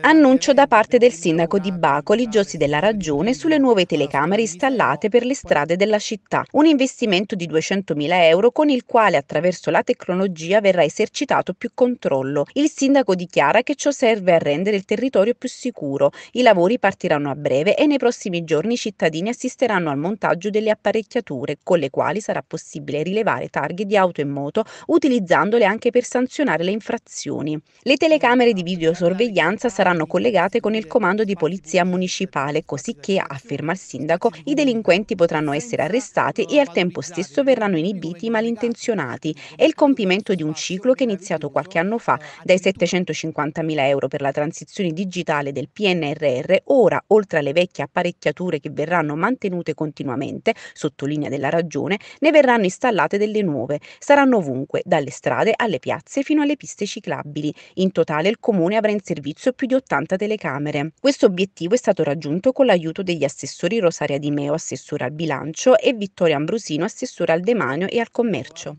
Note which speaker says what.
Speaker 1: Annuncio da parte del sindaco di Bacoli, Giosi della Ragione, sulle nuove telecamere installate per le strade della città, un investimento di 200.000 euro con il quale attraverso la tecnologia verrà esercitato più controllo. Il sindaco dichiara che ciò serve a rendere il territorio più sicuro, i lavori partiranno a breve e nei prossimi giorni i cittadini assisteranno al montaggio delle apparecchiature con le quali sarà possibile rilevare targhe di auto e moto utilizzandole anche per sanzionare le infrazioni. Le telecamere di video sorveglianza saranno collegate con il comando di polizia municipale, così che, afferma il sindaco, i delinquenti potranno essere arrestati e al tempo stesso verranno inibiti i malintenzionati. È il compimento di un ciclo che è iniziato qualche anno fa, dai 750.000 euro per la transizione digitale del PNRR, ora, oltre alle vecchie apparecchiature che verranno mantenute continuamente, sottolinea della ragione, ne verranno installate delle nuove. Saranno ovunque, dalle strade alle piazze fino alle piste ciclabili. In totale il comune avrà in in servizio più di 80 telecamere. Questo obiettivo è stato raggiunto con l'aiuto degli assessori Rosaria Di Meo, assessore al bilancio, e Vittorio Ambrosino, assessore al demanio e al commercio.